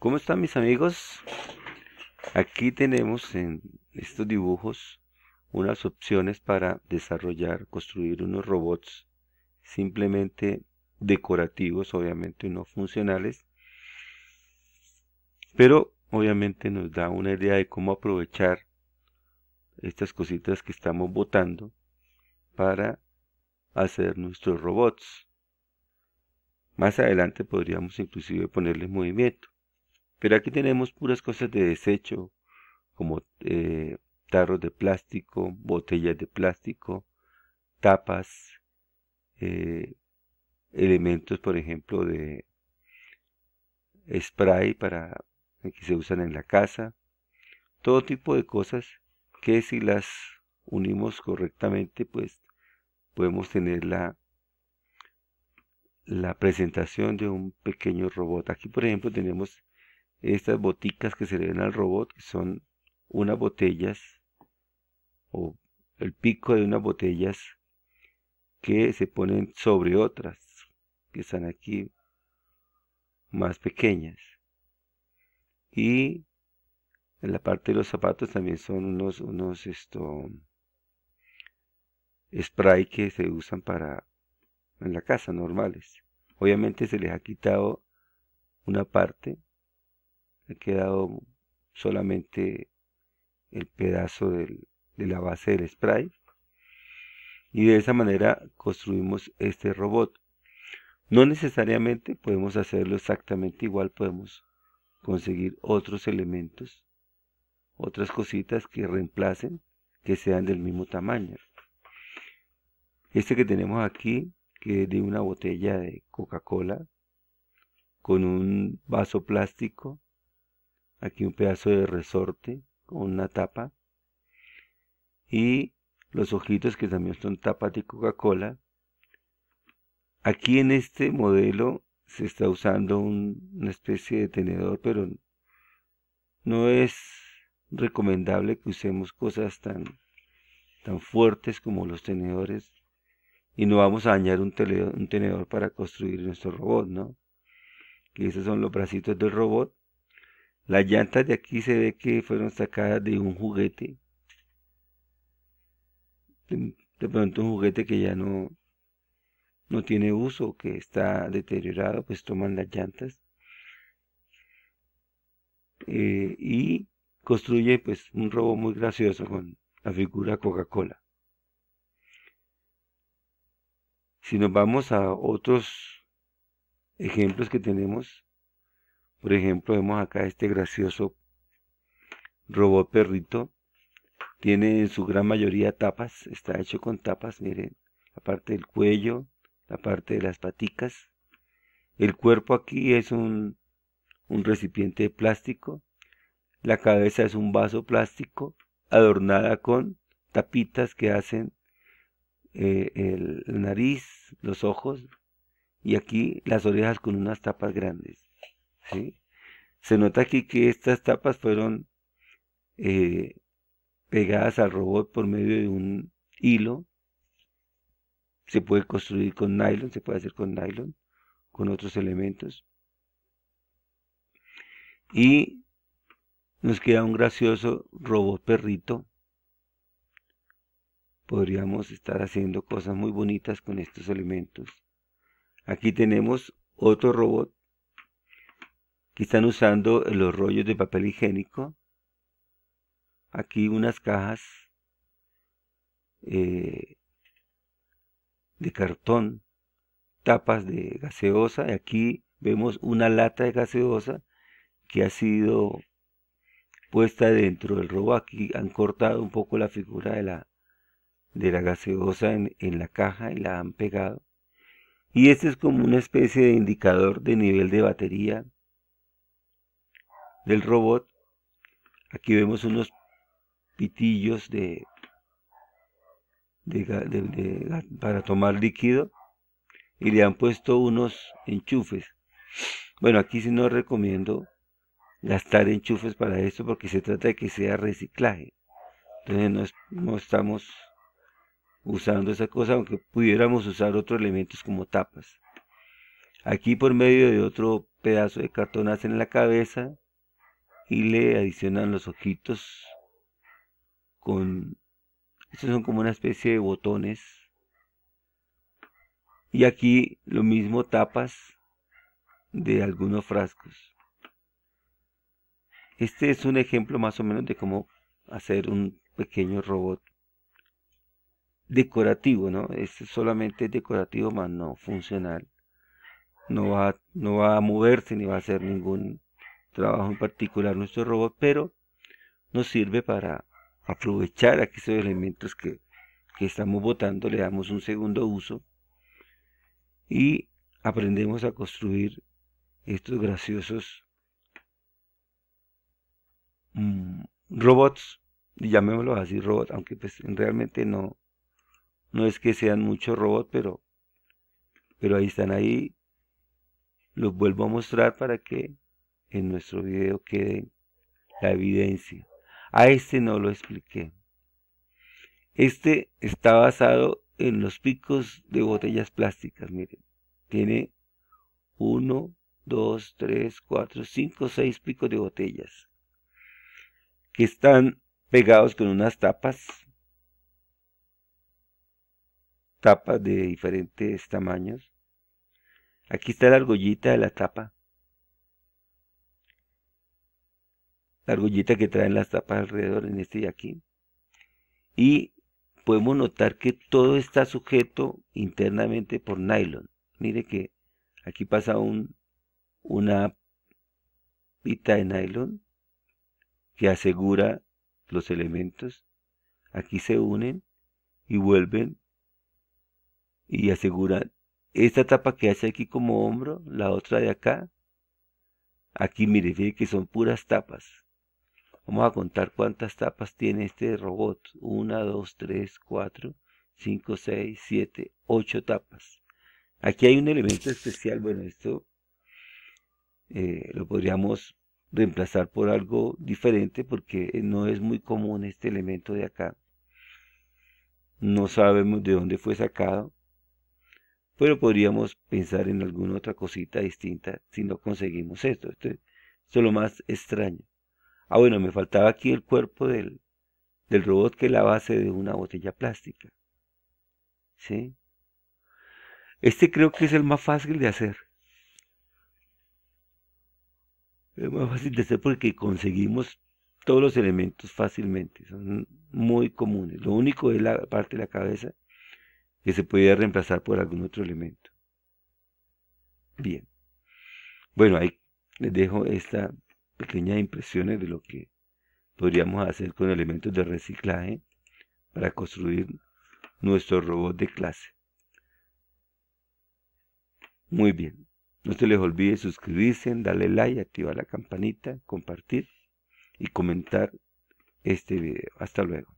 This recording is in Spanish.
¿Cómo están mis amigos? Aquí tenemos en estos dibujos unas opciones para desarrollar, construir unos robots simplemente decorativos, obviamente no funcionales, pero obviamente nos da una idea de cómo aprovechar estas cositas que estamos botando para hacer nuestros robots. Más adelante podríamos inclusive ponerle movimiento. Pero aquí tenemos puras cosas de desecho, como eh, tarros de plástico, botellas de plástico, tapas, eh, elementos, por ejemplo, de spray para que se usan en la casa, todo tipo de cosas que si las unimos correctamente, pues podemos tener la, la presentación de un pequeño robot. Aquí, por ejemplo, tenemos estas boticas que se le ven al robot, que son unas botellas o el pico de unas botellas que se ponen sobre otras que están aquí más pequeñas y en la parte de los zapatos también son unos unos esto spray que se usan para en la casa normales obviamente se les ha quitado una parte ha quedado solamente el pedazo de la base del spray y de esa manera construimos este robot no necesariamente podemos hacerlo exactamente igual podemos conseguir otros elementos otras cositas que reemplacen que sean del mismo tamaño este que tenemos aquí que es de una botella de coca cola con un vaso plástico aquí un pedazo de resorte con una tapa y los ojitos que también son tapas de Coca-Cola. Aquí en este modelo se está usando una especie de tenedor, pero no es recomendable que usemos cosas tan, tan fuertes como los tenedores y no vamos a dañar un, tenedor para construir nuestro robot, ¿no? y esos son los bracitos del robot las llantas de aquí se ve que fueron sacadas de un juguete. De, pronto un juguete que ya no, no tiene uso, que está deteriorado, pues toman las llantas eh, y construye pues un robo muy gracioso con la figura Coca-Cola. Si nos vamos a otros ejemplos que tenemos, por ejemplo, vemos acá este gracioso robot perrito. Tiene en su gran mayoría tapas, está hecho con tapas, miren, la parte del cuello, la parte de las paticas. El cuerpo aquí es un, un recipiente de plástico. La cabeza es un vaso plástico adornada con tapitas que hacen eh, el nariz, los ojos y aquí las orejas con unas tapas grandes. Se nota aquí que estas tapas fueron eh, pegadas al robot por medio de un hilo. Se puede construir con nylon, se puede hacer con nylon, con otros elementos. Y nos queda un gracioso robot perrito. Podríamos estar haciendo cosas muy bonitas con estos elementos. Aquí tenemos otro robot Aquí están usando los rollos de papel higiénico. Aquí unas cajas eh, de cartón, tapas de gaseosa. Y aquí vemos una lata de gaseosa que ha sido puesta dentro del robo. Aquí han cortado un poco la figura de la, de la gaseosa en, en la caja y la han pegado. Y este es como una especie de indicador de nivel de batería del robot. Aquí vemos unos pitillos de, para tomar líquido y le han puesto unos enchufes. Bueno, aquí sí no recomiendo gastar enchufes para esto porque se trata de que sea reciclaje. Entonces no, no estamos usando esa cosa, aunque pudiéramos usar otros elementos como tapas. Aquí por medio de otro pedazo de cartón hacen la cabeza y le adicionan los ojitos con... Estos son como una especie de botones. Y aquí lo mismo tapas de algunos frascos. Este es un ejemplo más o menos de cómo hacer un pequeño robot decorativo, ¿no? Este solamente es decorativo, más no funcional. No va, no va a moverse ni va a hacer ningún trabajo en particular nuestro robot, pero nos sirve para aprovechar aquellos elementos que, que estamos botando, le damos un segundo uso y aprendemos a construir estos graciosos mm, robots, llamémoslos así robots, aunque pues realmente no, no es que sean muchos robots, pero, pero ahí están ahí. Los vuelvo a mostrar para que en nuestro video quede la evidencia. A este no lo expliqué. Este está basado en los picos de botellas plásticas, miren. Tiene 1, 2, 3, 4, 5, 6 picos de botellas que están pegados con unas tapas, tapas de diferentes tamaños. Aquí está la argollita de la tapa. la argollita que traen las tapas alrededor en este y aquí. Y podemos notar que todo está sujeto internamente por nylon. Mire que aquí pasa una pita de nylon que asegura los elementos. Aquí se unen y vuelven y aseguran esta tapa que hace aquí como hombro, la otra de acá. Aquí mire, fíjate que son puras tapas. Vamos a contar cuántas tapas tiene este robot. 1, dos, 3, cuatro, 5, 6, siete, ocho tapas. Aquí hay un elemento especial. Bueno, esto eh, lo podríamos reemplazar por algo diferente porque eh, no es muy común este elemento de acá. No sabemos de dónde fue sacado, pero podríamos pensar en alguna otra cosita distinta si no conseguimos esto. Esto, esto es lo más extraño. Ah, bueno, me faltaba aquí el cuerpo del, del robot que es la base de una botella plástica. ¿Sí? Este creo que es el más fácil de hacer. Es más fácil de hacer porque conseguimos todos los elementos fácilmente. Son muy comunes. Lo único es la parte de la cabeza que se puede reemplazar por algún otro elemento. Bien. Bueno, ahí les dejo esta pequeñas impresiones de lo que podríamos hacer con elementos de reciclaje para construir nuestro robot de clase. Muy bien. No se les olvide suscribirse, darle like, activar la campanita, compartir y comentar este video. Hasta luego.